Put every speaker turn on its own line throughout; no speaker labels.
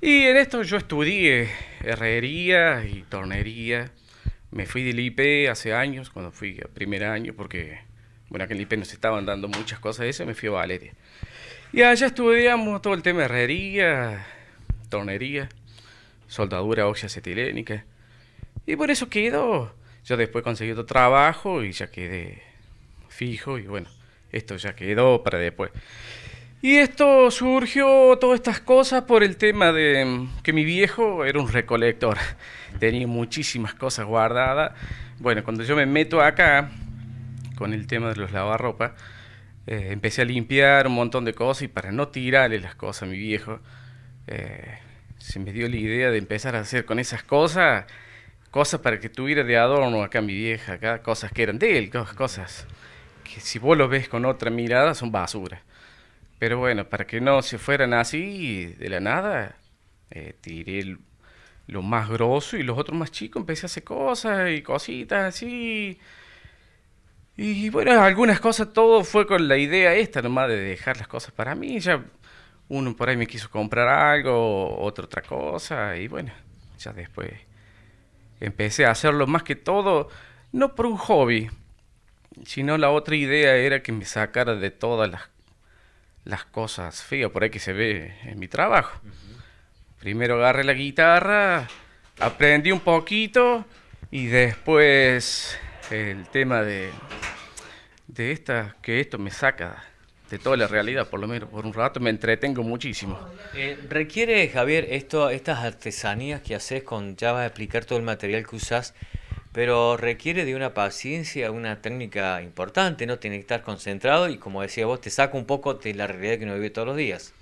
Y en esto yo estudié herrería y tornería. Me fui del IP hace años, cuando fui a primer año, porque, bueno, el IP nos estaban dando muchas cosas de eso, me fui a Valeria. Y allá estudiamos todo el tema de herrería, tornería, soldadura oxiacetilénica. Y por eso quedó. Yo después conseguí otro trabajo y ya quedé fijo y bueno, esto ya quedó para después. Y esto surgió, todas estas cosas, por el tema de que mi viejo era un recolector. Tenía muchísimas cosas guardadas. Bueno, cuando yo me meto acá con el tema de los lavarropas, eh, empecé a limpiar un montón de cosas y para no tirarle las cosas a mi viejo, eh, se me dio la idea de empezar a hacer con esas cosas, cosas para que tuviera de adorno acá mi vieja, acá cosas que eran de él, cosas que si vos lo ves con otra mirada son basura. Pero bueno, para que no se fueran así de la nada, eh, tiré lo más grosso y los otros más chicos empecé a hacer cosas y cositas así. Y bueno, algunas cosas, todo fue con la idea esta nomás de dejar las cosas para mí. Ya uno por ahí me quiso comprar algo, otra otra cosa, y bueno, ya después empecé a hacerlo más que todo, no por un hobby, sino la otra idea era que me sacara de todas las las cosas feas por ahí que se ve en mi trabajo. Primero agarré la guitarra, aprendí un poquito y después el tema de, de esta, que esto me saca de toda la realidad, por lo menos por un rato, me entretengo muchísimo. Eh, ¿Requiere, Javier,
esto, estas artesanías que haces con, ya vas a explicar todo el material que usas, pero requiere de una paciencia, una técnica importante, ¿no? tiene que estar concentrado y como decía
vos, te saca un poco de la realidad que uno vive todos los días.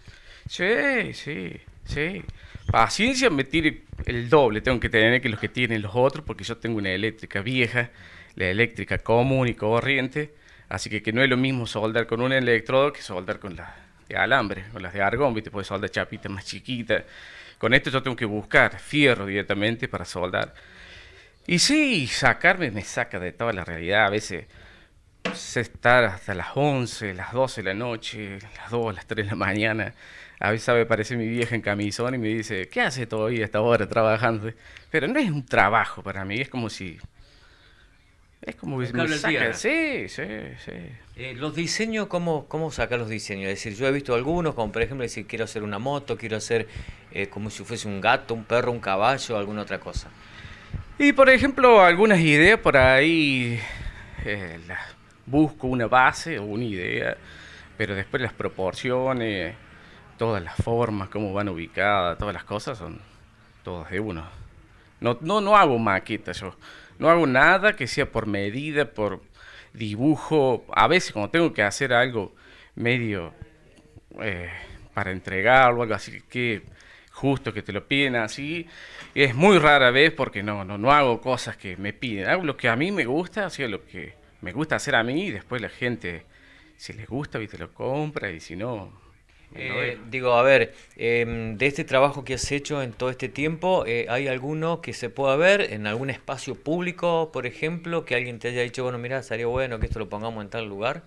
Sí, sí, sí. Paciencia me tiene el doble, tengo que tener que los que tienen los otros, porque yo tengo una eléctrica vieja, la eléctrica común y corriente, así que, que no es lo mismo soldar con un electrodo que soldar con las de alambre, con las de argón, ¿viste? puedes soldar chapita más chiquita. Con esto yo tengo que buscar fierro directamente para soldar. Y sí, sacarme me saca de toda la realidad. A veces sé estar hasta las 11, las 12 de la noche, las 2, las 3 de la mañana. A veces me parece mi vieja en camisón y me dice, ¿qué hace todavía esta hora trabajando? Pero no es un trabajo para mí, es como si... Es como si me saca. Sí, sí, sí.
Eh, los diseños, ¿cómo, ¿cómo saca los diseños? Es decir, yo he visto algunos, como por ejemplo decir, quiero hacer una moto, quiero hacer eh,
como si fuese un gato, un perro, un caballo, alguna otra cosa. Y por ejemplo, algunas ideas por ahí eh, busco una base o una idea, pero después las proporciones, todas las formas, cómo van ubicadas, todas las cosas son todas de uno. No, no, no hago maqueta yo. No hago nada que sea por medida, por dibujo. A veces cuando tengo que hacer algo medio eh, para entregarlo, algo así que justo que te lo piden así. Es muy rara vez porque no, no, hago cosas que me piden. Hago lo que a mí me gusta, hago lo que me gusta hacer a mí y después la gente, si les gusta, te lo compra y si no... Eh, digo, a ver, em, de este trabajo que
has hecho en todo este tiempo, eh, ¿hay alguno que se pueda ver en algún espacio público, por ejemplo, que alguien te haya dicho, bueno, mira, sería bueno que esto lo pongamos en tal lugar?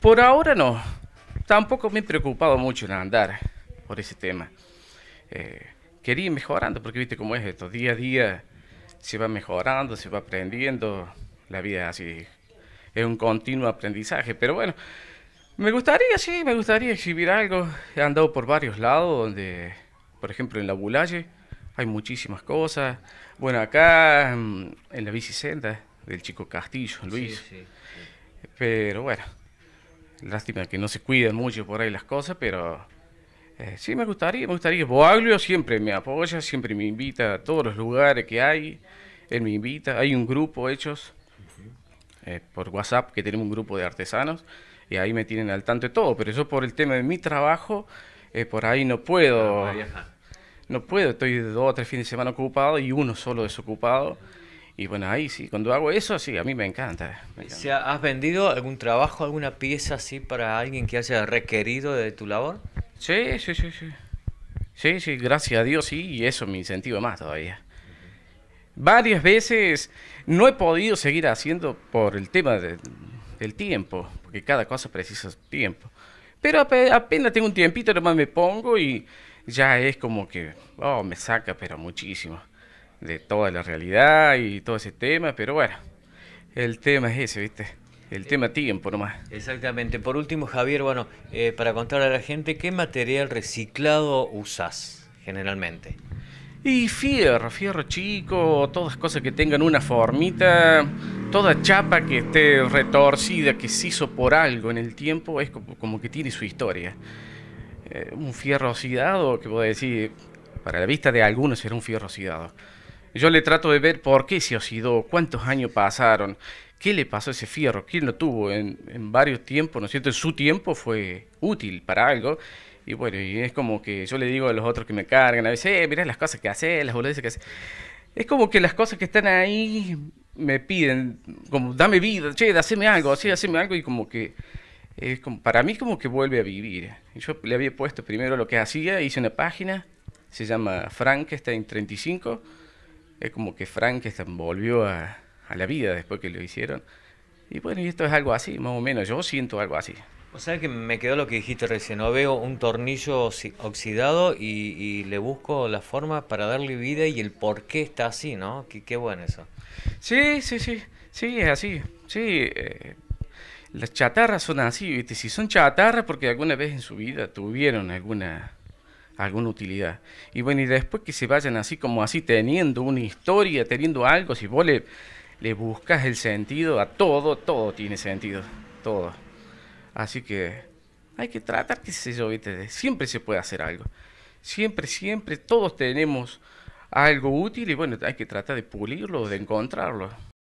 Por
ahora no. Tampoco me he preocupado mucho en andar por ese tema. Eh, quería ir mejorando, porque viste cómo es esto, día a día se va mejorando, se va aprendiendo, la vida así es un continuo aprendizaje, pero bueno, me gustaría, sí, me gustaría exhibir algo, he andado por varios lados, donde, por ejemplo, en la Bulalle hay muchísimas cosas, bueno, acá mm, en la bicicenda del chico Castillo, Luis, pero bueno, lástima que no se cuidan mucho por ahí las cosas, pero eh, sí, me gustaría, me gustaría. Boaglio siempre me apoya, siempre me invita a todos los lugares que hay. Él me invita. Hay un grupo hechos eh, por WhatsApp que tenemos un grupo de artesanos y ahí me tienen al tanto de todo. Pero yo por el tema de mi trabajo, eh, por ahí no puedo. Ah, no puedo, estoy dos o tres fines de semana ocupado y uno solo desocupado. Y bueno, ahí sí, cuando hago eso, sí, a mí me encanta. Me
encanta. ¿Has vendido algún trabajo, alguna pieza así
para alguien que haya requerido de tu labor? Sí, sí, sí, sí. Sí, sí, gracias a Dios, sí, y eso me incentiva más todavía. Varias veces no he podido seguir haciendo por el tema del tiempo, porque cada cosa precisa tiempo. Pero apenas tengo un tiempito, nomás me pongo y ya es como que, oh, me saca, pero muchísimo, de toda la realidad y todo ese tema, pero bueno, el tema es ese, ¿viste? El tema tiempo nomás.
Exactamente. Por último, Javier, bueno, eh, para contarle a la gente, ¿qué material reciclado usas generalmente?
Y fierro, fierro chico, todas cosas que tengan una formita, toda chapa que esté retorcida, que se hizo por algo en el tiempo, es como que tiene su historia. Eh, un fierro oxidado, que puedo decir, para la vista de algunos era un fierro oxidado. Yo le trato de ver por qué se oxidó, cuántos años pasaron, ¿Qué le pasó a ese fierro? ¿Quién lo tuvo en, varios tiempos? ¿No es cierto? En su tiempo fue útil para algo. Y bueno, y es como que yo le digo a los otros que me cargan a veces, eh, mirá las cosas que hace, las boludeces que hace. Es como que las cosas que están ahí me piden, como dame vida, che, haceme algo, así, haceme algo. Y como que es como, para mí como que vuelve a vivir. Yo le había puesto primero lo que hacía, hice una página, se llama Frankenstein35. Es como que Frankenstein volvió a, a la vida después que lo hicieron. Y bueno, y esto es algo así, más o menos, yo siento algo así.
O sea que me quedó lo que dijiste recién, no veo un tornillo oxidado y, le busco la forma para darle vida y el por qué está así, ¿no? Qué, bueno eso. Sí,
sí, sí, sí, es así. Sí, eh, las chatarras son así, ¿viste? Si son chatarras porque alguna vez en su vida tuvieron alguna, alguna utilidad. Y bueno, y después que se vayan así como así, teniendo una historia, teniendo algo, si vos le le buscas el sentido a todo, todo tiene sentido, todo. Así que hay que tratar, que se yo, siempre se puede hacer algo. Siempre, siempre, todos tenemos algo útil y bueno, hay que tratar de pulirlo, de encontrarlo.